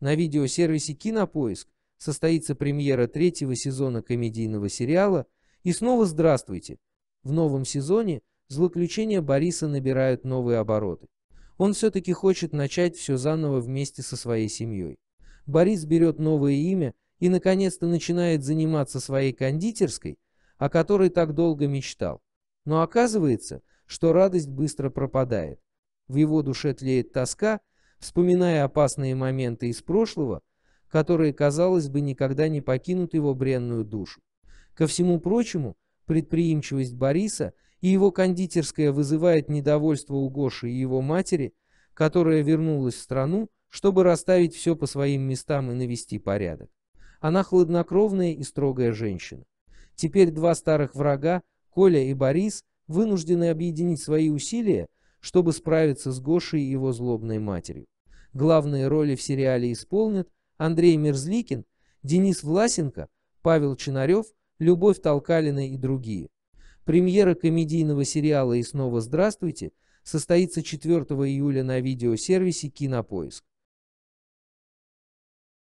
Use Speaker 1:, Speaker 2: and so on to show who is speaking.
Speaker 1: На видеосервисе «Кинопоиск» состоится премьера третьего сезона комедийного сериала «И снова здравствуйте!». В новом сезоне злоключения Бориса набирают новые обороты. Он все-таки хочет начать все заново вместе со своей семьей. Борис берет новое имя и наконец-то начинает заниматься своей кондитерской, о которой так долго мечтал. Но оказывается, что радость быстро пропадает. В его душе тлеет тоска, вспоминая опасные моменты из прошлого, которые, казалось бы, никогда не покинут его бренную душу. Ко всему прочему, предприимчивость Бориса и его кондитерская вызывает недовольство у Гоши и его матери, которая вернулась в страну, чтобы расставить все по своим местам и навести порядок. Она хладнокровная и строгая женщина. Теперь два старых врага, Коля и Борис, вынуждены объединить свои усилия, чтобы справиться с Гошей и его злобной матерью. Главные роли в сериале исполнят Андрей Мерзликин, Денис Власенко, Павел Чинарев, Любовь Толкалина и другие. Премьера комедийного сериала «И снова здравствуйте» состоится 4 июля на видеосервисе «Кинопоиск».